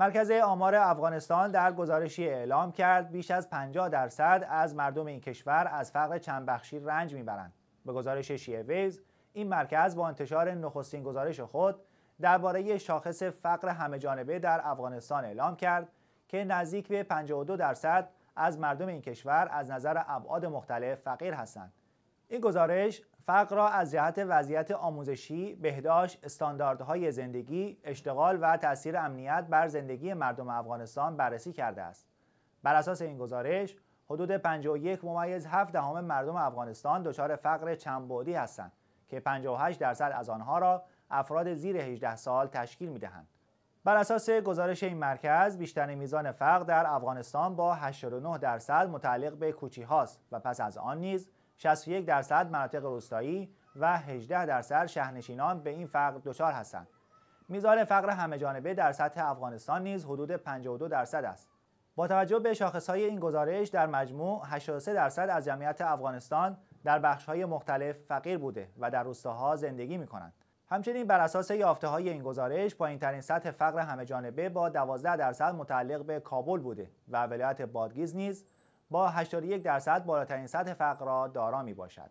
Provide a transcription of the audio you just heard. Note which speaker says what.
Speaker 1: مرکز آمار افغانستان در گزارشی اعلام کرد بیش از 50 درصد از مردم این کشور از فقر چندبخشی رنج میبرند. به گزارش شیعه ویز این مرکز با انتشار نخستین گزارش خود درباره شاخص فقر جانبه در افغانستان اعلام کرد که نزدیک به 52 درصد از مردم این کشور از نظر ابعاد مختلف فقیر هستند این گزارش فقر را از جهت وضعیت آموزشی، بهداشت، استانداردهای زندگی، اشتغال و تاثیر امنیت بر زندگی مردم افغانستان بررسی کرده است. بر اساس این گزارش، حدود 51 ممیز 7 دهم مردم افغانستان دچار فقر چندبعدی هستند که 58 درصد از آنها را افراد زیر 18 سال تشکیل میدهند. بر اساس گزارش این مرکز بیشتر میزان فقر در افغانستان با 89 درصد متعلق به کوچی هاست و پس از آن نیز 61 درصد مناطق روستایی و 18 درصد شهرنشینان به این فقر دچار هستند. میزان فقر همه جانبه در سطح افغانستان نیز حدود 52 درصد است. با توجه به شاخصهای این گزارش در مجموع 83 درصد از جمعیت افغانستان در بخشهای مختلف فقیر بوده و در روستاها زندگی می کنند. همچنین بر اساس یافته های این گزارش ترین سطح فقر همه جانبه با 12 درصد متعلق به کابل بوده و ولایت بادگیز نیز با 81 درصد بالاترین سطح فقر را دارا می باشد.